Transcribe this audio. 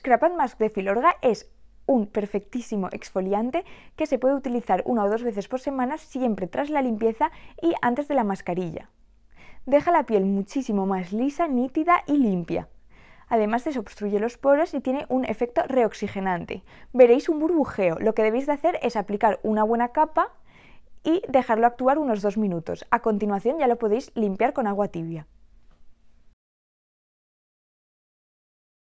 Scrap and Mask de Filorga es un perfectísimo exfoliante que se puede utilizar una o dos veces por semana siempre tras la limpieza y antes de la mascarilla. Deja la piel muchísimo más lisa, nítida y limpia. Además desobstruye los poros y tiene un efecto reoxigenante. Veréis un burbujeo. Lo que debéis de hacer es aplicar una buena capa y dejarlo actuar unos dos minutos. A continuación ya lo podéis limpiar con agua tibia.